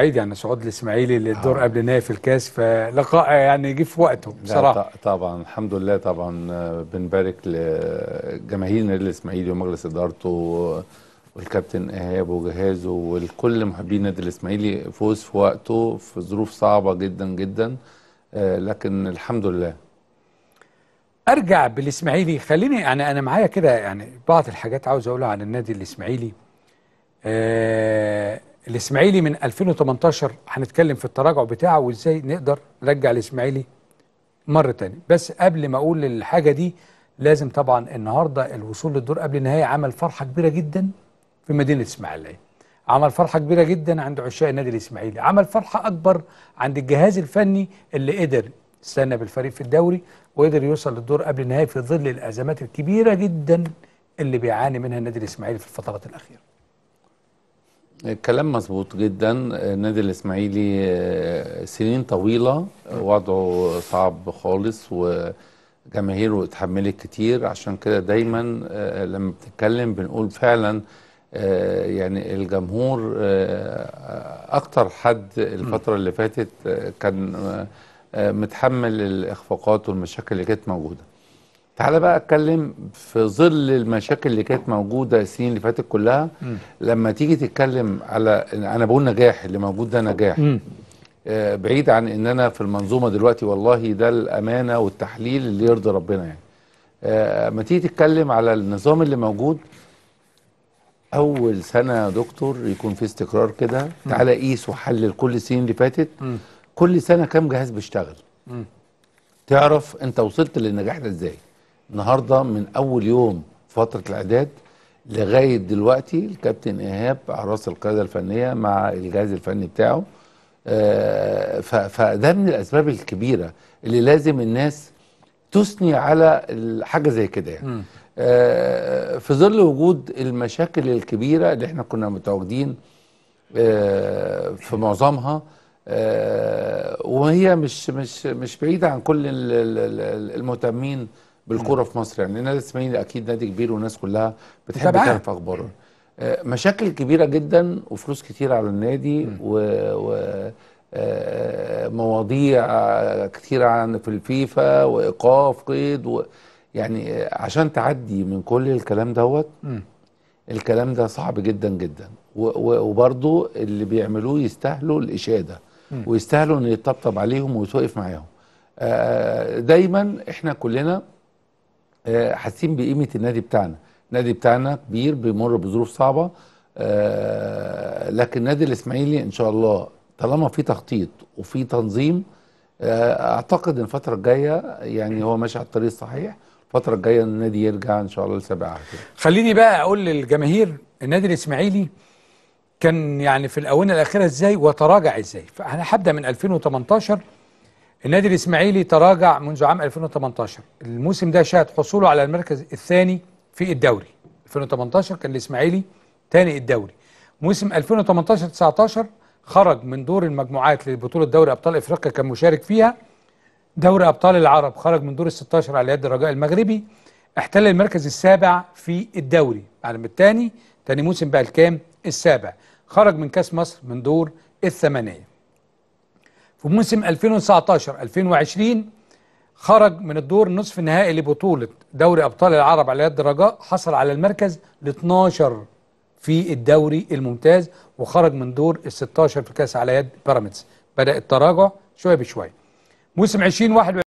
سعيد يعني صعود الاسماعيلي للدور آه. قبل نهائي في الكاس فلقاء يعني جه في وقته بصراحه طبعا الحمد لله طبعا آه، بنبارك لجماهير النادي الاسماعيلي ومجلس ادارته والكابتن ايهاب وجهازه والكل محبين النادي الاسماعيلي فوز في وقته في ظروف صعبه جدا جدا آه، لكن الحمد لله ارجع بالاسماعيلي خليني يعني انا معايا كده يعني بعض الحاجات عاوز اقولها عن النادي الاسماعيلي آه الاسماعيلي من 2018 هنتكلم في التراجع بتاعه وازاي نقدر نرجع الاسماعيلي مره تانية بس قبل ما اقول الحاجه دي لازم طبعا النهارده الوصول للدور قبل النهايه عمل فرحه كبيره جدا في مدينه اسماعيليه عمل فرحه كبيره جدا عند عشاق النادي الاسماعيلي عمل فرحه اكبر عند الجهاز الفني اللي قدر استنى بالفريق في الدوري وقدر يوصل للدور قبل النهائي في ظل الازمات الكبيره جدا اللي بيعاني منها النادي الاسماعيلي في الفترات الاخيره الكلام مظبوط جدا النادي الاسماعيلي آه، سنين طويله وضعه صعب خالص وجماهيره اتحملت كتير عشان كده دايما آه، لما بتتكلم بنقول فعلا آه، يعني الجمهور اكتر حد الفتره اللي فاتت كان متحمل الاخفاقات والمشاكل اللي كانت موجوده تعالى بقى اتكلم في ظل المشاكل اللي كانت موجوده السنين اللي فاتت كلها م. لما تيجي تتكلم على انا بقول نجاح اللي موجود ده نجاح م. آه بعيد عن ان انا في المنظومه دلوقتي والله ده الامانه والتحليل اللي يرضي ربنا يعني آه، لما آه تيجي تتكلم على النظام اللي موجود اول سنه يا دكتور يكون في استقرار كده تعالى قيس وحلل كل السنين اللي فاتت م. كل سنه كام جهاز بيشتغل تعرف انت وصلت للنجاح ده ازاي النهارده من اول يوم فتره الاعداد لغايه دلوقتي الكابتن ايهاب على راس القياده الفنيه مع الجهاز الفني بتاعه آه، فده من الاسباب الكبيره اللي لازم الناس تثني على حاجه زي كده يعني. آه، في ظل وجود المشاكل الكبيره اللي احنا كنا متواجدين آه، في معظمها وهي مش مش مش بعيده عن كل المهتمين بالكوره في مصر يعني نادي الاسماعيلي اكيد نادي كبير والناس كلها بتحب تعرف اخباره آه، مشاكل كبيره جدا وفلوس كتير على النادي ومواضيع و, و... آه، آه، مواضيع عن في الفيفا وإيقاف قيد و يعني عشان تعدي من كل الكلام دوت الكلام ده صعب جدا جدا وبرضه اللي بيعملوه يستاهلوا الإشادة ويستاهلوا إن يتطبطب عليهم ويتوقف معاهم دايما إحنا كلنا آه، حاسين بقيمه النادي بتاعنا النادي بتاعنا كبير بيمر بظروف صعبه آه، لكن النادي الاسماعيلي ان شاء الله طالما في تخطيط وفي تنظيم آه، اعتقد ان الفتره الجايه يعني هو ماشي على الطريق الصحيح الفتره الجايه النادي يرجع ان شاء الله لسابقه خليني بقى اقول للجماهير النادي الاسماعيلي كان يعني في الاونه الاخيره ازاي وتراجع ازاي فانا هبدا من 2018 النادي الإسماعيلي تراجع منذ عام 2018 الموسم ده شهد حصوله على المركز الثاني في الدوري 2018 كان الإسماعيلي ثاني الدوري موسم 2018 19 خرج من دور المجموعات لبطولة دوري أبطال إفريقيا كان مشارك فيها دوري أبطال العرب خرج من دور ال 16 على يد الرجاء المغربي احتل المركز السابع في الدوري على الثاني ثاني موسم بقى الكام السابع خرج من كاس مصر من دور الثمانيه في موسم 2019 2020 خرج من الدور نصف النهائي لبطولة دوري أبطال العرب على يد الرجاء حصل على المركز ال 12 في الدوري الممتاز وخرج من دور ال 16 في كاس على يد بيراميدز بدأ التراجع شوية بشوية موسم 2021